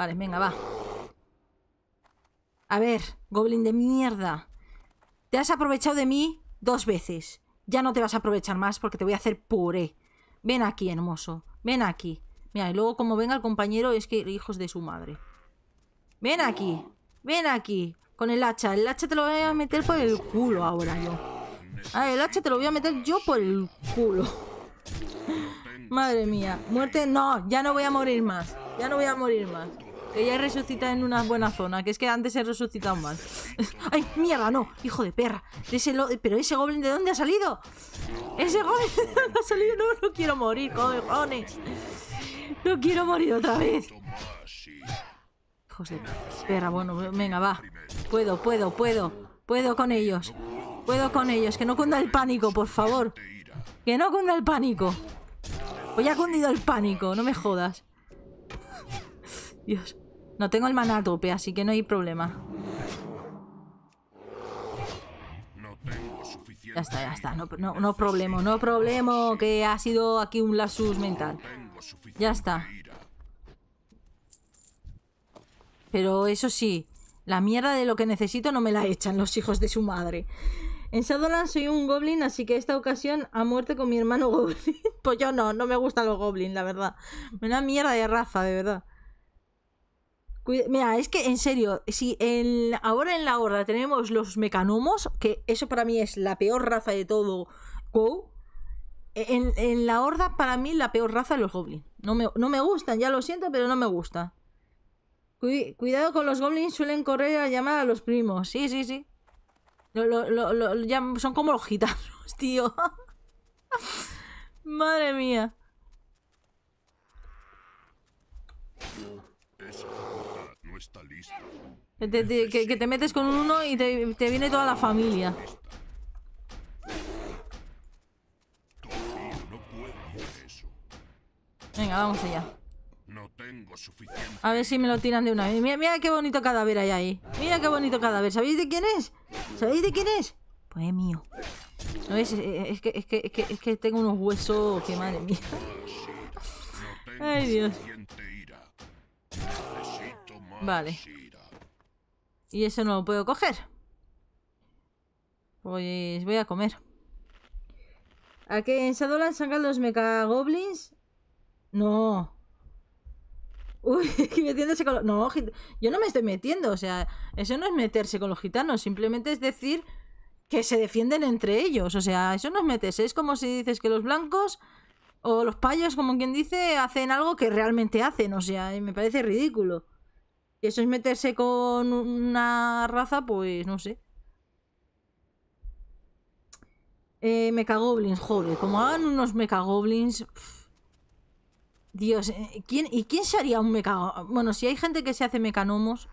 Vale, venga, va. A ver, goblin de mierda. Te has aprovechado de mí dos veces. Ya no te vas a aprovechar más porque te voy a hacer puré. Ven aquí, hermoso. Ven aquí. Mira, y luego como venga el compañero es que hijos de su madre. Ven aquí. Ven aquí. Con el hacha. El hacha te lo voy a meter por el culo ahora yo. Ah, el hacha te lo voy a meter yo por el culo. Madre mía. Muerte. No, ya no voy a morir más. Ya no voy a morir más. Que ya resucita en una buena zona, que es que antes he resucitado mal. ¡Ay, mierda, no! ¡Hijo de perra! ¿Pero ese goblin de dónde ha salido? ¡Ese goblin de dónde ha salido! No, no quiero morir, cojones. No quiero morir otra vez. Hijos de perra, bueno, venga, va. Puedo, puedo, puedo. Puedo con ellos. Puedo con ellos. Que no cunda el pánico, por favor. Que no cunda el pánico. Hoy pues ha cundido el pánico, no me jodas. Dios. No tengo el mana a tope, así que no hay problema. ya está, ya está. No, no, no problema, no Que ha sido aquí un lasus mental. Ya está. Pero eso sí, la mierda de lo que necesito no me la echan los hijos de su madre. En Shadowlands soy un goblin, así que esta ocasión a muerte con mi hermano goblin. pues yo no, no me gustan los goblins, la verdad. Una mierda de raza, de verdad. Mira, es que en serio, si en, ahora en la horda tenemos los mecanomos, que eso para mí es la peor raza de todo e, en, la horda para mí la peor raza de los goblins. No me, gustan, ya lo siento, pero no me gusta. Cuidado con los goblins, suelen correr a llamar a los primos. Sí, sí, sí. son como los gitanos, tío. Madre mía que, te metes con uno y te, viene toda la familia. Venga, vamos allá. A ver si me lo tiran de una vez. Mira, qué bonito cadáver hay ahí. Mira qué bonito cadáver. ¿Sabéis de quién es? ¿Sabéis de quién es? Pues mío. ¿No es, que, es que tengo unos huesos que madre mía. Ah, Ay, Dios. Vale. Y eso no lo puedo coger. Pues voy a comer. ¿A qué en Han sacan los goblins No. Uy, metiéndose con los... No, yo no me estoy metiendo. O sea, eso no es meterse con los gitanos. Simplemente es decir que se defienden entre ellos. O sea, eso no es meterse. Es como si dices que los blancos o los payos, como quien dice, hacen algo que realmente hacen. O sea, me parece ridículo. Y eso es meterse con una raza, pues no sé. Eh, goblins, joder, como hagan unos meca goblins Dios, eh, ¿quién, ¿y quién se haría un meca? Bueno, si hay gente que se hace mecanomos.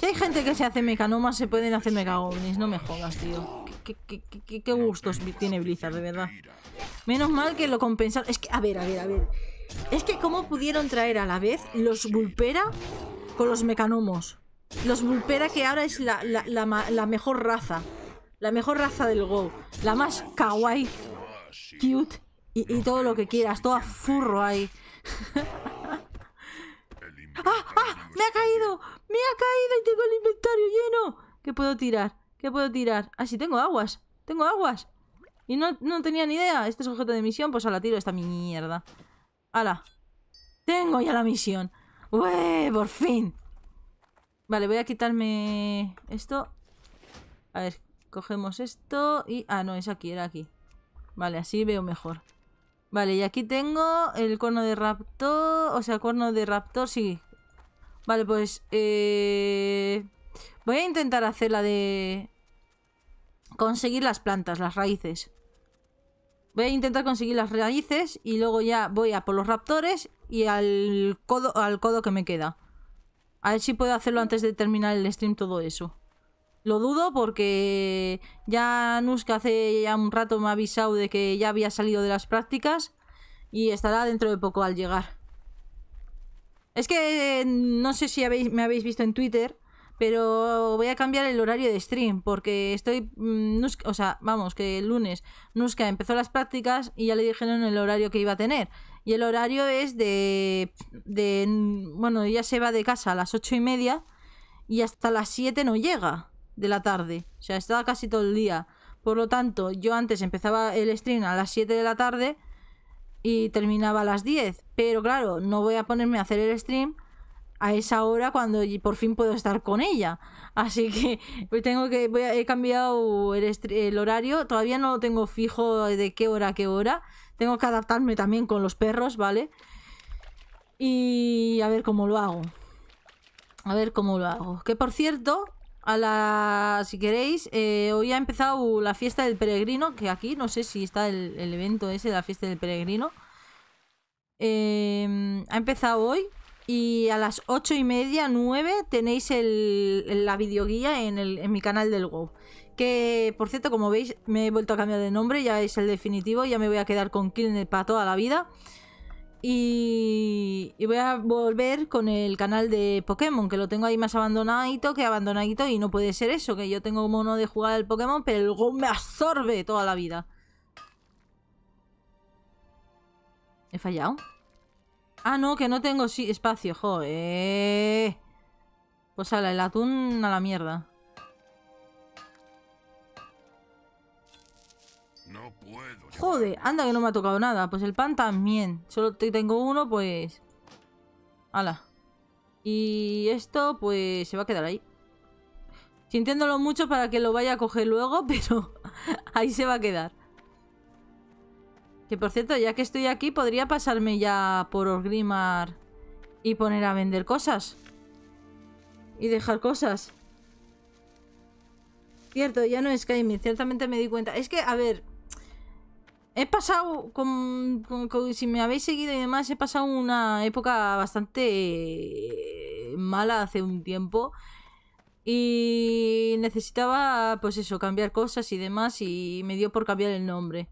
si hay gente que se hace mecanomas, se pueden hacer goblins, No me jodas, tío. ¿Qué, qué, gustos tiene Blizzard, de verdad? Menos mal que lo compensaron. Es que, a ver, a ver, a ver. Es que cómo pudieron traer a la vez los Vulpera con los Mecanomos. Los Vulpera que ahora es la, mejor raza. La mejor raza del Go. La más kawaii, cute y, todo lo que quieras. Todo a furro ahí. ¡Ah, ¡Ah! ¡Me ha caído! ¡Me ha caído! Y tengo el inventario lleno. ¿Qué puedo tirar? ¿Qué puedo tirar? Ah, sí, tengo aguas. Tengo aguas. Y no, no tenía ni idea. Este es objeto de misión, pues a la tiro esta mierda. ¡Hala! Tengo ya la misión. ¡Ué! Por fin. Vale, voy a quitarme esto. A ver, cogemos esto y... Ah, no, es aquí, era aquí. Vale, así veo mejor. Vale, y aquí tengo el cuerno de raptor... O sea, cuerno de raptor, sí. Vale, pues... Eh, voy a intentar hacer la de... Conseguir las plantas, las raíces. Voy a intentar conseguir las raíces y luego ya voy a por los raptores y al codo, al codo que me queda. A ver si puedo hacerlo antes de terminar el stream todo eso. Lo dudo porque ya Nuska hace ya un rato me ha avisado de que ya había salido de las prácticas y estará dentro de poco al llegar. Es que eh, no sé si me habéis visto en Twitter, pero voy a cambiar el horario de stream porque estoy, mm, o sea, vamos, que el lunes Nuska empezó las prácticas y ya le dijeron el horario que iba a tener. Y el horario es de, de mm, bueno, ella se va de casa a las ocho y media y hasta las 7 no llega de la tarde. O sea, estaba casi todo el día. Por lo tanto, yo antes empezaba el stream a las 7 de la tarde y terminaba a las 10. Pero claro, no voy a ponerme a hacer el stream a esa hora cuando por fin puedo estar con ella. Así que pues, tengo que he cambiado el, horario, todavía no lo tengo fijo de qué hora a qué hora. Tengo que adaptarme también con los perros, ¿vale? Y a ver cómo lo hago. A ver cómo lo hago. Que por cierto, a la, si queréis, eh, hoy ha empezado la fiesta del peregrino, que aquí no sé si está el, evento ese la fiesta del peregrino. Eh, ha empezado hoy y a las ocho y media, 9, tenéis la videoguía en, en mi canal del Go. Que, por cierto, como veis, me he vuelto a cambiar de nombre, ya es el definitivo, ya me voy a quedar con Killnet para toda la vida. Y, y, voy a volver con el canal de Pokémon, que lo tengo ahí más abandonadito que abandonadito y no puede ser eso, que yo tengo mono de jugar al Pokémon, pero el Go me absorbe toda la vida. ¿He fallado? Ah, no, que no tengo espacio, joder. Pues ala, el atún a la mierda. No puedo. Joder, anda que no me ha tocado nada. Pues el pan también. Solo tengo uno, pues... Ala. Y esto, pues, se va a quedar ahí. Sintiéndolo mucho para que lo vaya a coger luego, pero ahí se va a quedar. Que por cierto, ya que estoy aquí, podría pasarme ya por Orgrimar y poner a vender cosas. Y dejar cosas. Cierto, ya no es Skyrim, ciertamente me di cuenta. Es que, a ver, he pasado, con, si me habéis seguido y demás, he pasado una época bastante eh, mala hace un tiempo. Y necesitaba, pues eso, cambiar cosas y demás y me dio por cambiar el nombre.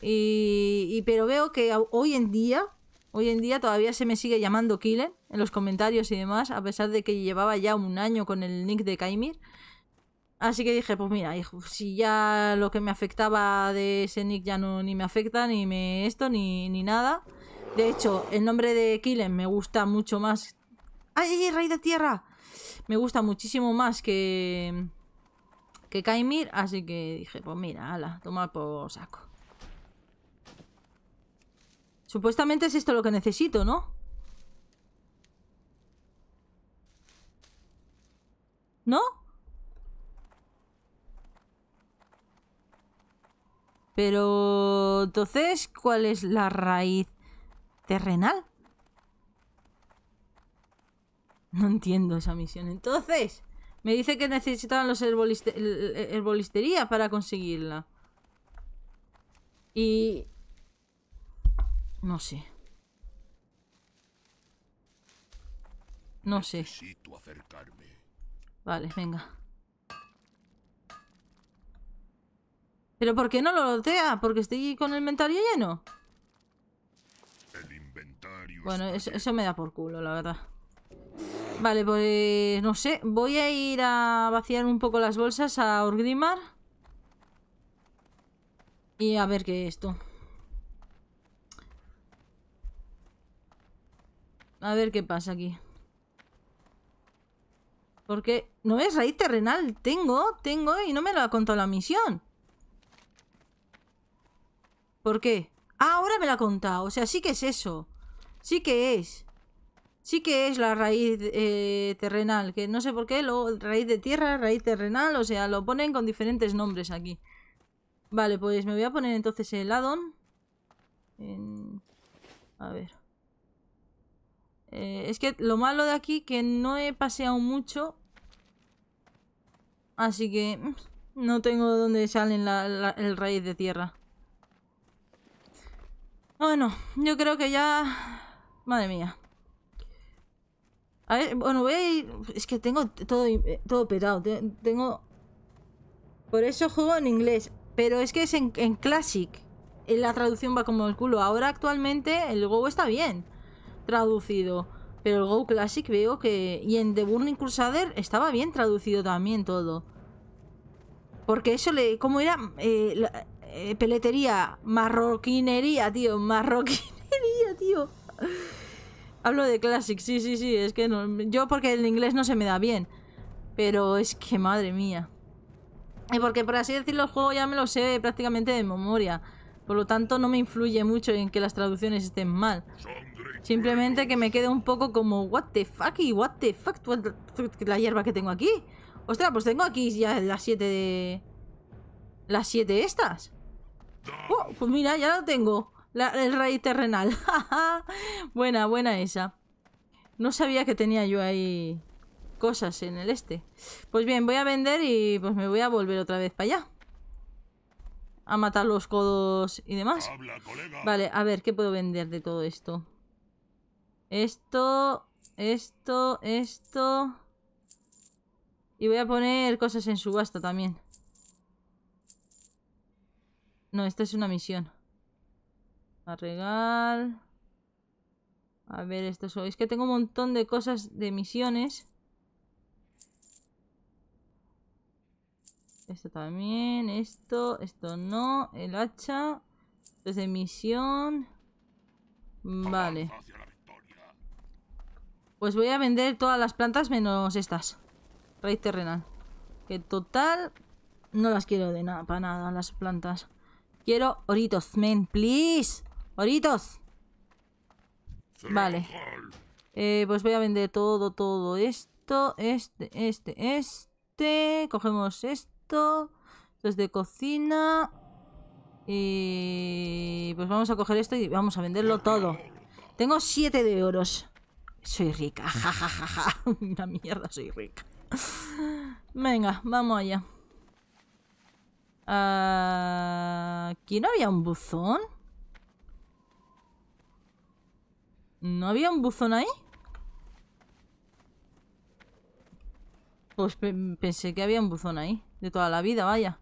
Y, pero veo que hoy en día, hoy en día todavía se me sigue llamando kyle en los comentarios y demás, a pesar de que llevaba ya un año con el nick de Kaimir. Así que dije, pues mira, hijo, si ya lo que me afectaba de ese nick ya no ni me afecta, ni me esto, ni, ni nada. De hecho, el nombre de kyle me gusta mucho más. ¡Ay, rey de tierra! Me gusta muchísimo más que, que Kaimir, así que dije, pues mira, ala, toma por saco. Supuestamente es esto lo que necesito, ¿no? ¿No? Pero... Entonces, ¿cuál es la raíz terrenal? No entiendo esa misión. Entonces, me dice que necesitaban los herbolistería para conseguirla. Y no sé. No sé. acercarme. Vale, venga. ¿Pero por qué no lo lotea? ¿Porque estoy con el inventario lleno? El inventario bueno, eso, me da por culo, la verdad. Vale, pues no sé. Voy a ir a vaciar un poco las bolsas a Orgrimmar. Y a ver qué es esto. A ver qué pasa aquí. Porque, ¿no es Raíz terrenal. Tengo, tengo y no me lo ha contado la misión. ¿Por qué? Ah, ahora me la ha contado. O sea, sí que es eso. Sí que es. Sí que es la raíz eh, terrenal. Que no sé por qué. lo raíz de tierra, raíz terrenal. O sea, lo ponen con diferentes nombres aquí. Vale, pues me voy a poner entonces el addon. A ver. Eh, es que lo malo de aquí que no he paseado mucho. Así que mm, no tengo dónde salen el raíz de tierra. Bueno, yo creo que ya... Madre mía. A ver, bueno, voy a ir... Es que tengo todo, todo petado. Tengo... Por eso juego en inglés. Pero es que es en, en Classic. La traducción va como el culo. Ahora actualmente el juego está bien traducido. Pero el Go Classic veo que... Y en The Burning Crusader estaba bien traducido también todo. Porque eso le... ¿Cómo era? Eh, eh, peletería. Marroquinería, tío. Marroquinería, tío. Hablo de Classic, sí, sí, sí. Es que no, yo porque el inglés no se me da bien. Pero es que madre mía. Y porque por así decirlo el juego ya me lo sé prácticamente de memoria. Por lo tanto no me influye mucho en que las traducciones estén mal. Simplemente que me quede un poco como, what the fuck y what the fuck, la hierba que tengo aquí. Ostras, pues tengo aquí ya las siete de... Las siete estas. Oh, pues mira, ya lo tengo. el rey terrenal. buena, buena esa. No sabía que tenía yo ahí cosas en el este. Pues bien, voy a vender y pues me voy a volver otra vez para allá. A matar los codos y demás. vale, a ver, ¿qué puedo vender de todo esto? Esto, esto, esto. Y voy a poner cosas en subasta también. No, esta es una misión. A regal. A ver, esto es que tengo un montón de cosas de misiones. Esto también, esto, esto no, el hacha. Esto es de misión. Vale. Pues voy a vender todas las plantas menos estas. Raíz terrenal. Que total... No las quiero de nada, para nada, las plantas. Quiero oritos, men, please. Oritos. Vale. Eh, pues voy a vender todo, todo esto. Este, este, este. Cogemos esto. Esto es de cocina. Y... Pues vamos a coger esto y vamos a venderlo todo. Tengo 7 de oros. Soy rica, jajajaja. Una mierda, soy rica. Venga, vamos allá. Ah, ¿Aquí no había un buzón? ¿No había un buzón ahí? Pues pensé que había un buzón ahí. De toda la vida, vaya.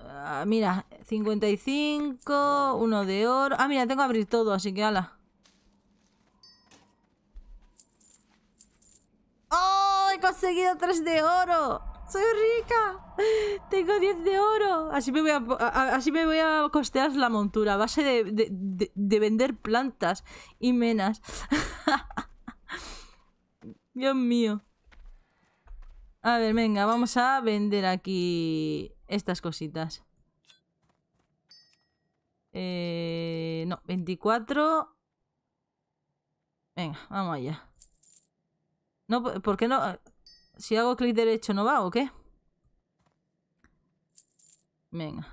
Ah, mira, 55, uno de oro. Ah, mira, tengo que abrir todo, así que ala. conseguido 3 de oro. Soy rica. Tengo 10 de oro. Así me voy a, así me voy a costear la montura base de, vender plantas y menas. Dios mío. A ver, venga, vamos a vender aquí estas cositas. Eh, no, 24. Venga, vamos allá. No, ¿por qué no? Si hago clic derecho, ¿no va o qué? Venga.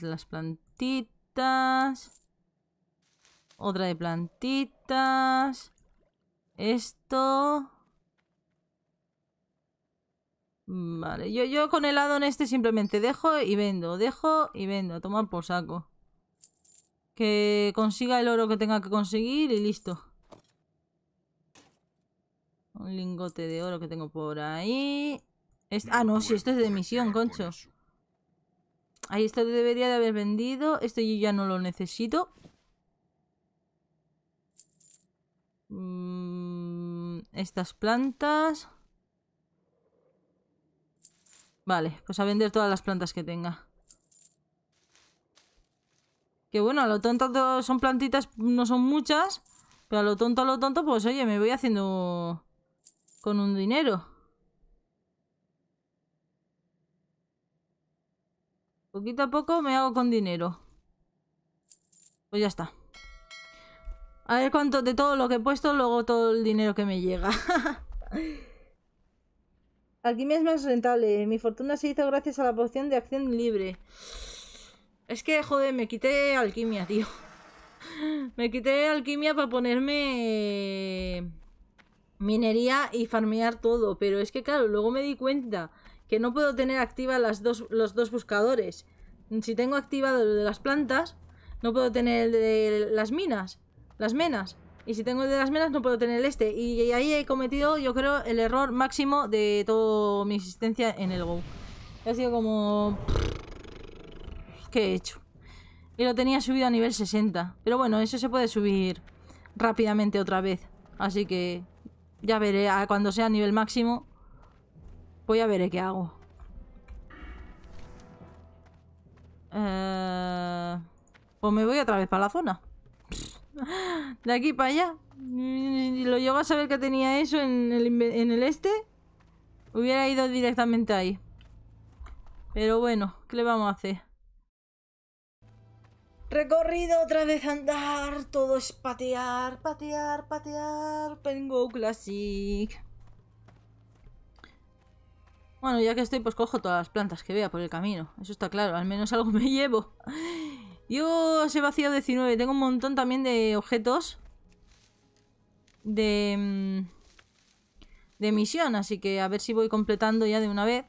las plantitas. Otra de plantitas. Esto. Vale, yo, yo con el en este simplemente dejo y vendo, dejo y vendo, a tomar por saco. Que consiga el oro que tenga que conseguir y listo. Un lingote de oro que tengo por ahí. ah, no, sí, esto es de misión, concho. Ahí esto debería de haber vendido. Esto yo ya no lo necesito. Mm, estas plantas. Vale, pues a vender todas las plantas que tenga. Que bueno, a lo tonto son plantitas, no son muchas. Pero a lo tonto, a lo tonto, pues oye, me voy haciendo con un dinero. Poquito a poco me hago con dinero. Pues ya está. A ver cuánto de todo lo que he puesto, luego todo el dinero que me llega. Alquimia es más rentable. Mi fortuna se hizo gracias a la poción de acción libre. Es que, joder, me quité alquimia, tío. Me quité alquimia para ponerme minería y farmear todo, pero es que claro, luego me di cuenta que no puedo tener activas las dos, los dos buscadores. Si tengo activado el de las plantas, no puedo tener el de las minas, las menas. Y si tengo el de las menas, no puedo tener este. Y ahí he cometido, yo creo, el error máximo de toda mi existencia en el Go. Ha sido como... ¿Qué he hecho? Y lo tenía subido a nivel 60. Pero bueno, eso se puede subir rápidamente otra vez. Así que ya veré, cuando sea a nivel máximo, voy a ver qué hago. Eh, pues me voy otra vez para la zona. De aquí para allá. Lo llevo a saber que tenía eso en el este. Hubiera ido directamente ahí. Pero bueno, ¿qué le vamos a hacer? Recorrido otra vez andar, todo es patear, patear, patear, Pengo Classic. Bueno, ya que estoy, pues cojo todas las plantas que vea por el camino. Eso está claro, al menos algo me llevo. Yo se vacío 19, tengo un montón también de objetos de, mm, de misión, así que a ver si voy completando ya de una vez.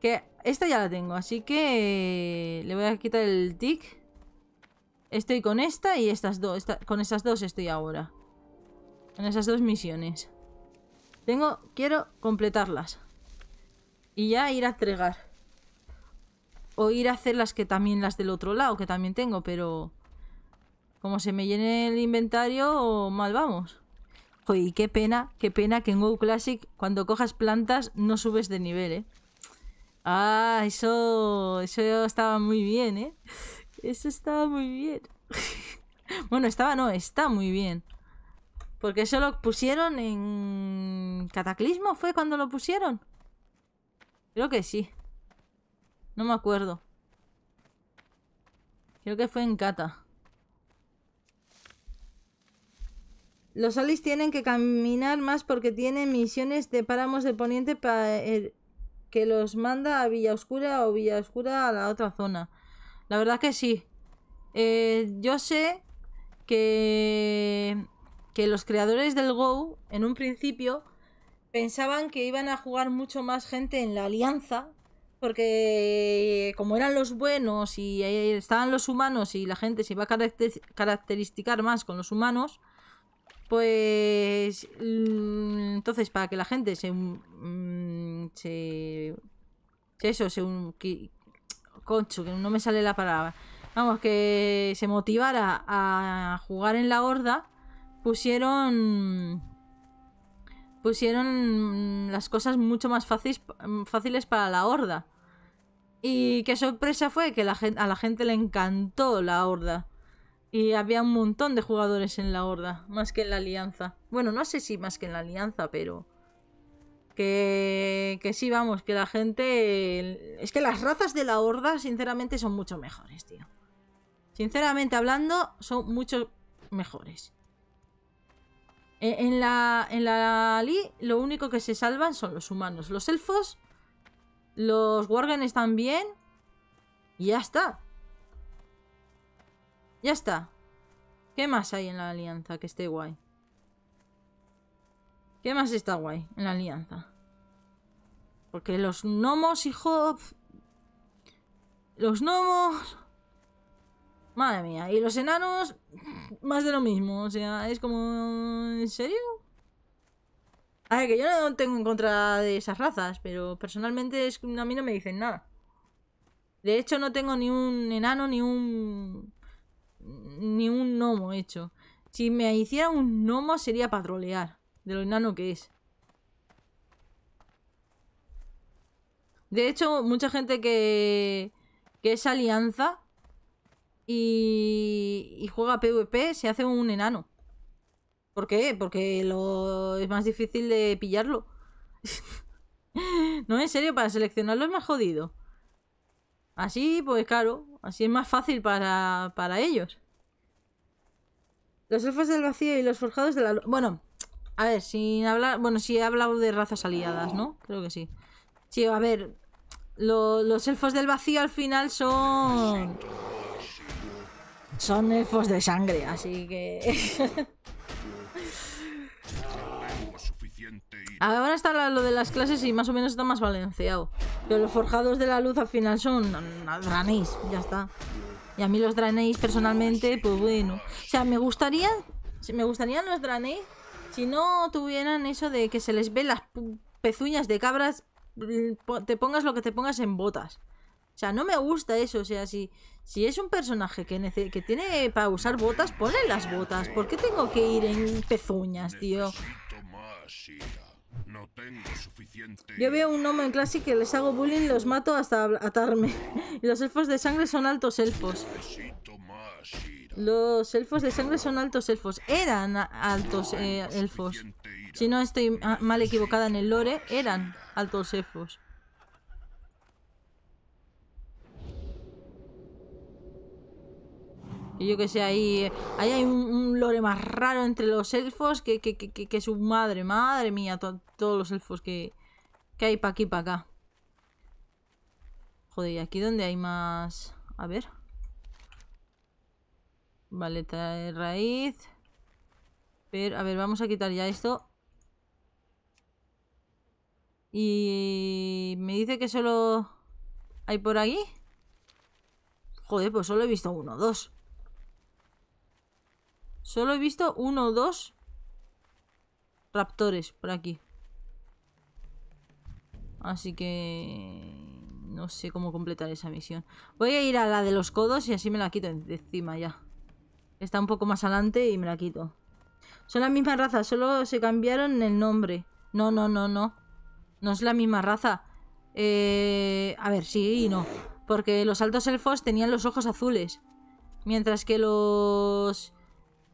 Que esta ya la tengo, así que eh, le voy a quitar el tick. Estoy con esta y estas dos. con estas dos estoy ahora. Con esas dos misiones. Tengo, quiero completarlas. Y ya ir a entregar. O ir a hacer las que también las del otro lado, que también tengo, pero... Como se me llene el inventario, mal vamos. Joder, qué pena, qué pena que en Go Classic, cuando cojas plantas, no subes de nivel, ¿eh? Ah, eso, eso estaba muy bien, ¿eh? Eso estaba muy bien. bueno, estaba no, está muy bien. Porque eso lo pusieron en... ¿Cataclismo fue cuando lo pusieron? Creo que sí. No me acuerdo. Creo que fue en Cata. Los Alice tienen que caminar más porque tienen misiones de páramos de poniente para que los manda a Villa Oscura o Villa Oscura a la otra zona. La verdad que sí. Eh, yo sé que, que los creadores del Go, en un principio, pensaban que iban a jugar mucho más gente en la alianza, porque como eran los buenos y eh, estaban los humanos y la gente se iba a caracterizar más con los humanos, pues mm, entonces para que la gente se, mm, se eso se un concho que no me sale la palabra. Vamos que se motivara a jugar en la horda, pusieron pusieron las cosas mucho más fáciles para la horda. Y qué sorpresa fue que a la gente le encantó la horda. Y había un montón de jugadores en la horda, más que en la alianza. Bueno, no sé si más que en la alianza, pero... Que, que sí, vamos, que la gente... Es que las razas de la horda, sinceramente, son mucho mejores, tío. Sinceramente hablando, son mucho mejores. E, en, la, en la Li, lo único que se salvan son los humanos. Los elfos, los warganes también, y ya está. Ya está. ¿Qué más hay en la alianza que esté guay? ¿Qué más está guay en la alianza? Porque los gnomos, hijo... Los gnomos... Madre mía, y los enanos... Más de lo mismo, o sea, es como... ¿En serio? A ver, que yo no tengo en contra de esas razas, pero personalmente a mí no me dicen nada. De hecho, no tengo ni un enano ni un ni un gnomo hecho. Si me hiciera un gnomo sería patrolear De lo enano que es. De hecho, mucha gente que, que es alianza y, y juega PvP se hace un enano. ¿Por qué? Porque lo, es más difícil de pillarlo. no, en serio, para seleccionarlo es más jodido. Así, pues claro, así es más fácil para, para ellos. Los elfos del vacío y los forjados de la Bueno, a ver, sin hablar. Bueno, sí he hablado de razas aliadas, ¿no? Creo que sí. Sí, a ver. los elfos del vacío al final son. Son elfos de sangre, así que. Ahora está lo de las clases y más o menos está más balanceado. Pero los forjados de la luz al final son dranéis, ya está. Y a mí los dranéis personalmente, pues bueno. O sea, me gustaría. Me gustaría los dranéis si no tuvieran eso de que se les ve las pezuñas de cabras, te pongas lo que te pongas en botas. O sea, no me gusta eso. O sea, si, si es un personaje que, que tiene para usar botas, ponle las botas. ¿Por qué tengo que ir en pezuñas, tío? No tengo suficiente. Yo veo un gnomo en clase que les hago bullying, los mato hasta atarme. los elfos de sangre son altos elfos. los elfos de sangre son altos elfos. Eran altos eh, elfos. Si no estoy ah, mal equivocada en el lore, eran altos elfos. Y yo que sé, ahí, ahí hay un, lore más raro entre los elfos que, que, que, su madre. Madre mía, todos los elfos que, que hay para aquí y para acá. Joder, ¿y aquí donde hay más...? A ver. Vale, trae raíz. Pero, a ver, vamos a quitar ya esto. Y... Me dice que solo... ¿Hay por aquí? Joder, pues solo he visto uno, dos. Solo he visto uno o dos raptores por aquí. Así que... No sé cómo completar esa misión. Voy a ir a la de los codos y así me la quito encima ya. Está un poco más adelante y me la quito. Son la misma raza, solo se cambiaron el nombre. No, no, no, no. No es la misma raza. Eh, a ver, sí y no. Porque los altos elfos tenían los ojos azules. Mientras que los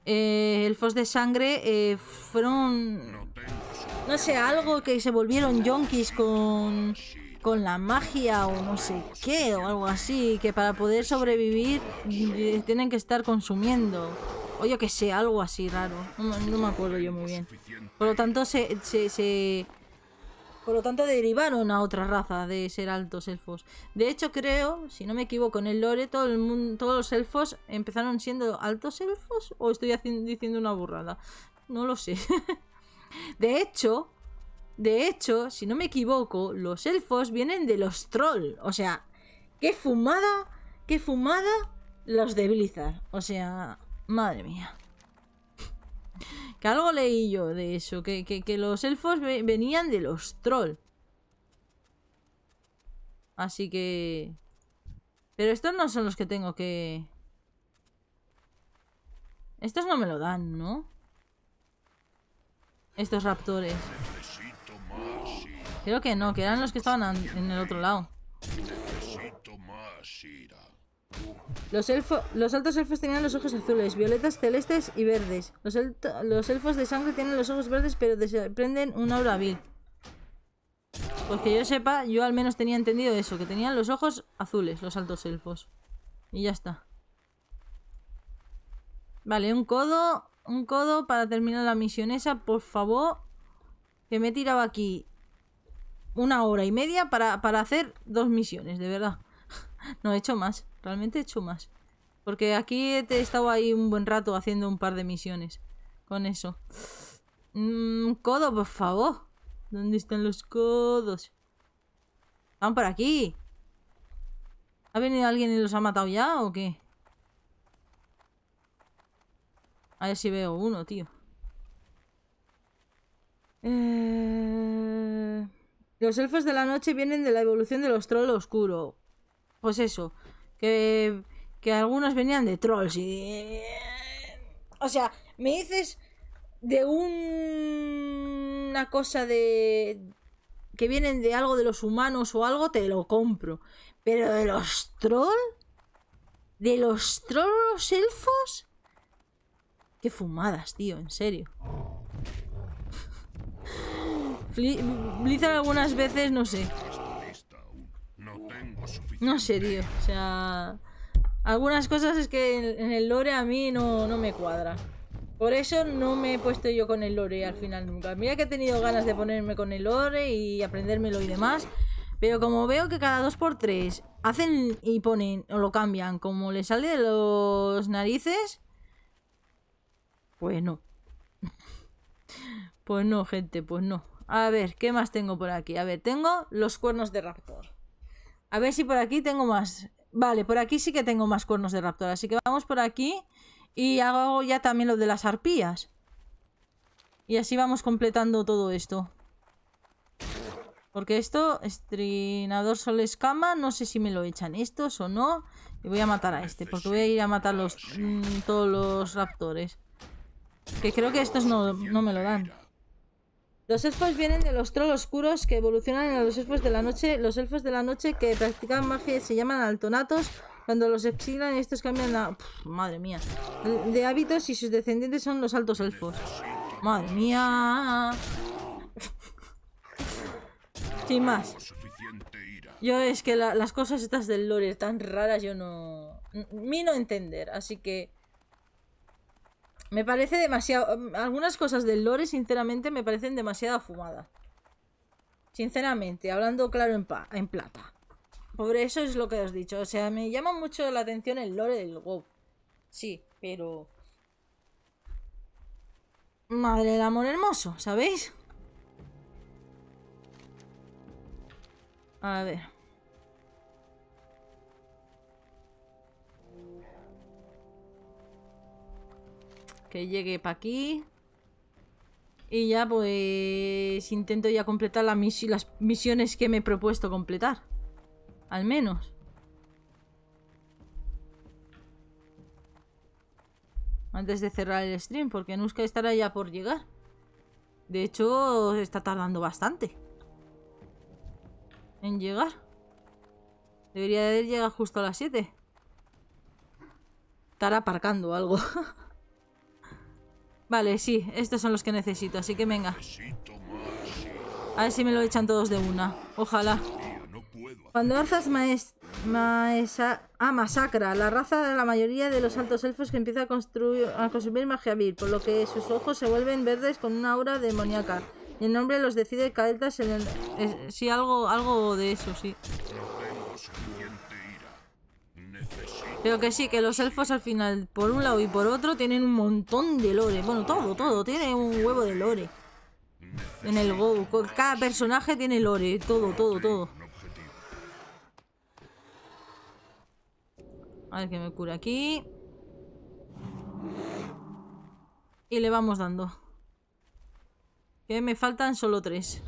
eh, el fos de sangre eh, fueron, no sé, algo que se volvieron yonkis con, con la magia o no sé qué o algo así, que para poder sobrevivir eh, tienen que estar consumiendo. O yo que sé, algo así raro. No, me acuerdo yo muy bien. Por lo tanto, se por lo tanto, derivaron a otra raza de ser altos elfos. De hecho, creo, si no me equivoco, en el lore todo el mundo, todos los elfos empezaron siendo altos elfos o estoy diciendo una burrada. No lo sé. de hecho, de hecho, si no me equivoco, los elfos vienen de los troll. O sea, qué fumada, qué fumada los de O sea, madre mía. Que algo leí yo de eso, que, los elfos venían de los trolls. Así que... Pero estos no son los que tengo que... Estos no me lo dan, ¿no? Estos raptores. Creo que no, que eran los que estaban en el otro lado. Necesito más los, elfos, los altos elfos tenían los ojos azules, violetas, celestes y verdes. Los, elfos de sangre tienen los ojos verdes, pero desprenden un aura vil. Pues que yo sepa, yo al menos tenía entendido eso, que tenían los ojos azules, los altos elfos. Y ya está. Vale, un codo, un codo para terminar la misión esa, por favor. Que me he tirado aquí una hora y media para, para hacer dos misiones, de verdad. no he hecho más. Realmente más Porque aquí he estado ahí un buen rato haciendo un par de misiones. Con eso. Mm, codo, por favor. ¿Dónde están los codos? Están por aquí. ¿Ha venido alguien y los ha matado ya o qué? A ver si veo uno, tío. Eh, los elfos de la noche vienen de la evolución de los troll oscuros Pues eso que, que algunos venían de trolls y... O sea, me dices de un... una cosa de... que vienen de algo de los humanos o algo, te lo compro. Pero de los trolls... De los trolls elfos... Qué fumadas, tío, en serio. Blizzard algunas veces, no sé. No sé, tío. O sea. Algunas cosas es que en el lore a mí no, me cuadra. Por eso no me he puesto yo con el lore al final nunca. Mira que he tenido ganas de ponerme con el lore y aprendérmelo y demás. Pero como veo que cada 2x3 hacen y ponen o lo cambian como le sale de los narices, pues no. pues no, gente, pues no. A ver, ¿qué más tengo por aquí? A ver, tengo los cuernos de raptor. A ver si por aquí tengo más. Vale, por aquí sí que tengo más cuernos de raptor. Así que vamos por aquí y hago ya también lo de las arpías. Y así vamos completando todo esto. Porque esto, estrinador sol escama, no sé si me lo echan estos o no. Y voy a matar a este, porque voy a ir a matar mm, todos los raptores. Que creo que estos no me lo dan. Los elfos vienen de los trolls oscuros que evolucionan en los elfos de la noche. Los elfos de la noche que practican magia se llaman altonatos. Cuando los exilan, estos cambian la... madre mía. De, hábitos y sus descendientes son los altos elfos. Madre mía. Sin más. Yo es que las cosas estas del lore tan raras yo no... Mi no entender, así que... Me parece demasiado... Mm, algunas cosas del lore, sinceramente, me parecen demasiado fumadas. Sinceramente, hablando claro en, en plata. Por eso es lo que os he dicho. O sea, me llama mucho la atención el lore del WoW. Sí, pero... Madre del amor hermoso, ¿sabéis? A ver. que llegue para aquí. Y ya pues intento ya completar las misiones que me he propuesto completar. Al menos. Antes de cerrar el stream, porque Nuska estará ya por llegar. De hecho, está tardando bastante. En llegar. Debería de llegar justo a las 7. Estará aparcando algo. Vale, sí, estos son los que necesito, así que venga. A ver si me lo echan todos de una. Ojalá. Cuando Arzas maes, maesa, ah, masacra la raza de la mayoría de los altos elfos que empieza a, construir, a consumir magia vil, por lo que sus ojos se vuelven verdes con una aura demoníaca. Y el nombre los decide caeltas en el... sí, algo, algo de eso, sí. Creo que sí, que los elfos al final, por un lado y por otro, tienen un montón de lore. Bueno, todo, todo, tiene un huevo de lore. En el Go, cada personaje tiene lore, todo, todo, todo. A ver que me cura aquí. Y le vamos dando. Que me faltan solo tres.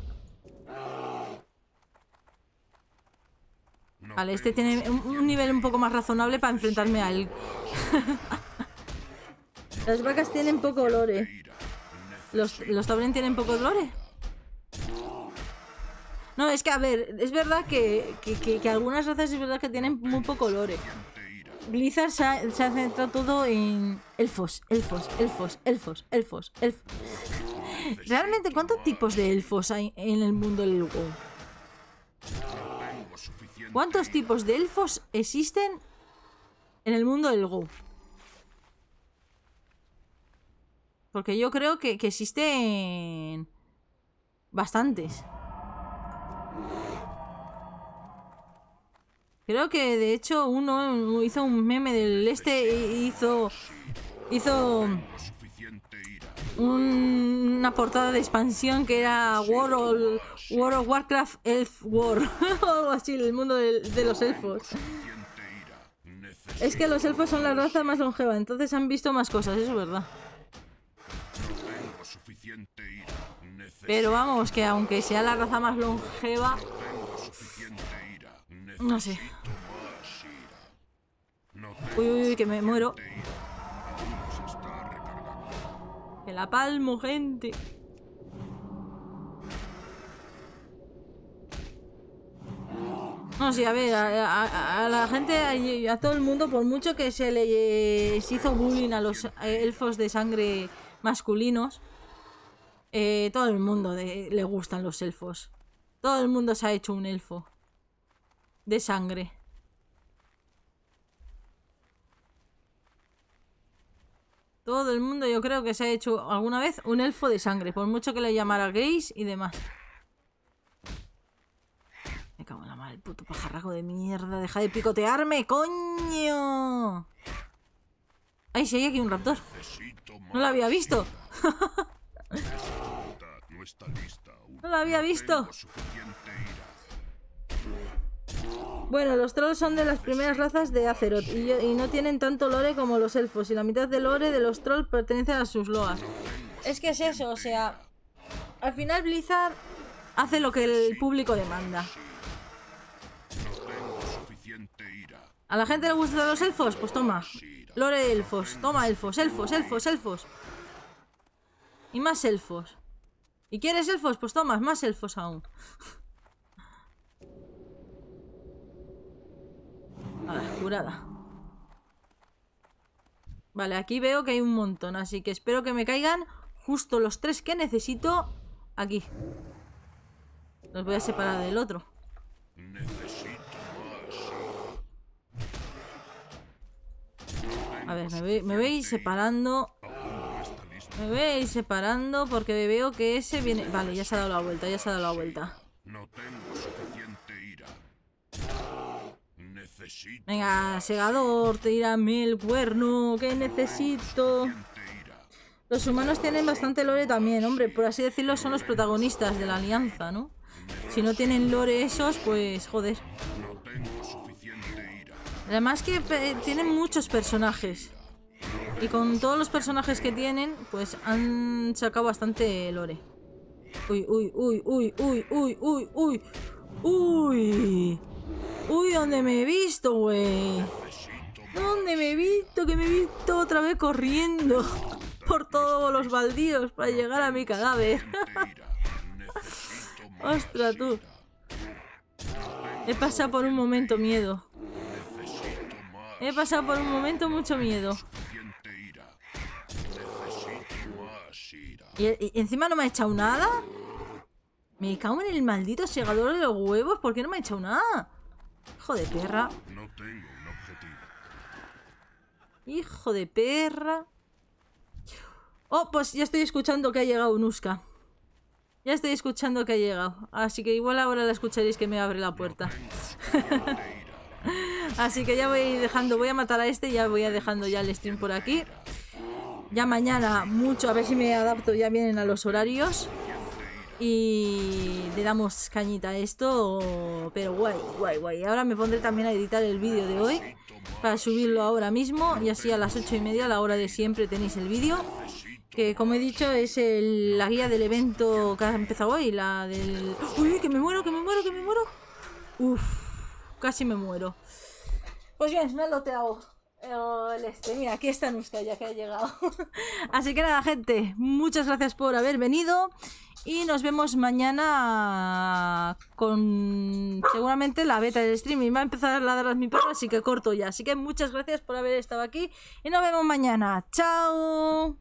Vale, este tiene un, nivel un poco más razonable para enfrentarme a él. Las vacas tienen poco olor. Los, los tienen poco olor. No, es que a ver, es verdad que, algunas razas es verdad que tienen muy poco olor. Blizzard se ha, centrado todo en elfos, elfos, elfos, elfos, elfos, elfos. ¿Realmente cuántos tipos de elfos hay en el mundo del WoW? ¿Cuántos tipos de elfos existen en el mundo del Go? Porque yo creo que, existen bastantes. Creo que de hecho uno hizo un meme del este y hizo. Hizo. una portada de expansión que era World of Warcraft Elf War. o algo así, el mundo de, de los elfos. Es que los elfos son la raza más longeva, entonces han visto más cosas, eso es verdad. Pero vamos, que aunque sea la raza más longeva... No sé. Uy, uy, uy, que me muero. Que la palmo, gente. No, sí, a ver, a, la gente, a, a, todo el mundo, por mucho que se le eh, hizo bullying a los eh, elfos de sangre masculinos, eh, todo el mundo le gustan los elfos. Todo el mundo se ha hecho un elfo. De sangre. Todo el mundo yo creo que se ha hecho alguna vez un elfo de sangre, por mucho que le llamara gays y demás el puto pajarraco de mierda. Deja de picotearme, coño. Ay, si hay aquí un raptor. No lo había visto. no lo había visto. Bueno, los trolls son de las primeras razas de Azeroth y, no tienen tanto lore como los elfos y la mitad del lore de los trolls Pertenece a sus loas. Es que es eso, o sea... Al final Blizzard hace lo que el público demanda. ¿A la gente le gustan los elfos? Pues toma. Lore elfos. Toma elfos, elfos, elfos, elfos. Y más elfos. ¿Y quieres elfos? Pues toma, más elfos aún. A ver, curada. Vale, aquí veo que hay un montón, así que espero que me caigan justo los tres que necesito aquí. Los voy a separar del otro. me pues veis separando. Me veis separando porque veo que ese viene... Vale, ya se ha dado la vuelta, ya se ha dado la vuelta. No tengo suficiente ira. Necesito Venga, segador, el cuerno, que necesito. Los humanos tienen bastante lore también, hombre, por así decirlo, son los protagonistas de la alianza, ¿no? Si no tienen lore esos, pues joder. Además que tienen muchos personajes. Y con todos los personajes que tienen, pues han sacado bastante lore. Uy, uy, uy, uy, uy, uy, uy, uy. Uy. Uy, ¿dónde me he visto, güey? ¿Dónde me he visto? Que me he visto otra vez corriendo por todos los baldíos para llegar a mi cadáver. Ostras, tú. He pasado por un momento miedo. He pasado por un momento mucho miedo. ¿Y, encima no me ha echado nada? Me cago en el maldito segador de los huevos. ¿Por qué no me ha echado nada? Hijo de perra. Hijo de perra. Oh, pues ya estoy escuchando que ha llegado Nuska. Ya estoy escuchando que ha llegado. Así que igual ahora la escucharéis que me abre la puerta. Así que ya voy dejando, voy a matar a este, ya voy dejando ya el stream por aquí. Ya mañana mucho, a ver si me adapto, ya vienen a los horarios. Y le damos cañita a esto, pero guay, guay, guay. Ahora me pondré también a editar el vídeo de hoy para subirlo ahora mismo y así a las ocho y media, a la hora de siempre, tenéis el vídeo. Que como he dicho es la guía del evento que ha empezado hoy, la del... ¡Uy, que me muero, que me muero, que me muero! Uf, casi me muero. Pues bien, me lo te hago. El este, mira, aquí está ustedes ya que ha llegado. Así que nada, gente, muchas gracias por haber venido. Y nos vemos mañana con seguramente la beta del streaming. Va a empezar a ladrar las mi perro, así que corto ya. Así que muchas gracias por haber estado aquí. Y nos vemos mañana. ¡Chao!